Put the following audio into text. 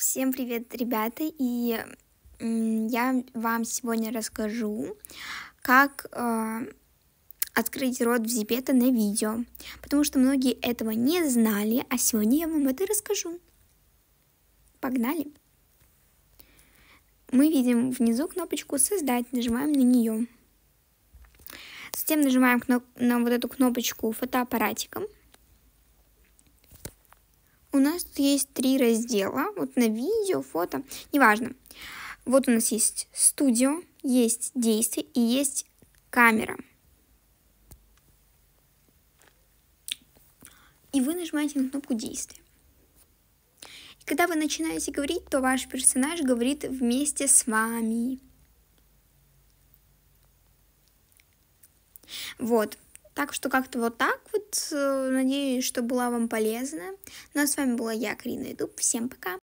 Всем привет, ребята! И я вам сегодня расскажу, как э, открыть рот в Зипета на видео, потому что многие этого не знали, а сегодня я вам это расскажу. Погнали! Мы видим внизу кнопочку «Создать», нажимаем на нее. Затем нажимаем на вот эту кнопочку фотоаппаратиком – у нас тут есть три раздела. Вот на видео, фото, неважно. Вот у нас есть студио, есть действие и есть камера. И вы нажимаете на кнопку действия. И когда вы начинаете говорить, то ваш персонаж говорит вместе с вами. Вот. Так что как-то вот так вот. Э, надеюсь, что была вам полезна. Ну а с вами была я, Карина Дуб. Всем пока!